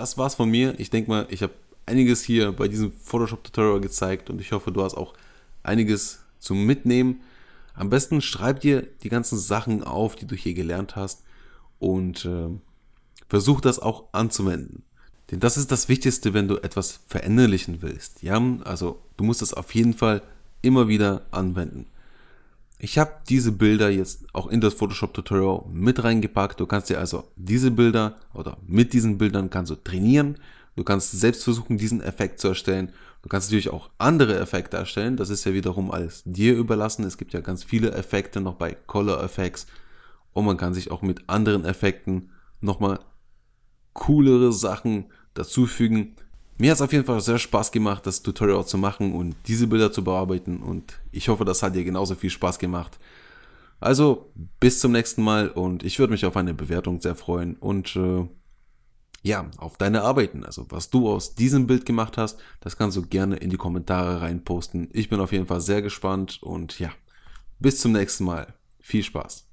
das war's von mir. Ich denke mal, ich habe einiges hier bei diesem Photoshop-Tutorial gezeigt und ich hoffe, du hast auch einiges zum Mitnehmen. Am besten schreib dir die ganzen Sachen auf, die du hier gelernt hast und äh, versuch das auch anzuwenden. Denn das ist das Wichtigste, wenn du etwas veränderlichen willst. Ja, also du musst das auf jeden Fall immer wieder anwenden. Ich habe diese Bilder jetzt auch in das Photoshop-Tutorial mit reingepackt. Du kannst dir also diese Bilder oder mit diesen Bildern kannst du trainieren. Du kannst selbst versuchen, diesen Effekt zu erstellen. Du kannst natürlich auch andere Effekte erstellen. Das ist ja wiederum alles dir überlassen. Es gibt ja ganz viele Effekte noch bei Color Effects. Und man kann sich auch mit anderen Effekten nochmal coolere Sachen dazufügen. Mir hat es auf jeden Fall sehr Spaß gemacht, das Tutorial zu machen und diese Bilder zu bearbeiten und ich hoffe, das hat dir genauso viel Spaß gemacht. Also bis zum nächsten Mal und ich würde mich auf eine Bewertung sehr freuen und äh, ja, auf deine Arbeiten. Also was du aus diesem Bild gemacht hast, das kannst du gerne in die Kommentare reinposten. Ich bin auf jeden Fall sehr gespannt und ja, bis zum nächsten Mal. Viel Spaß.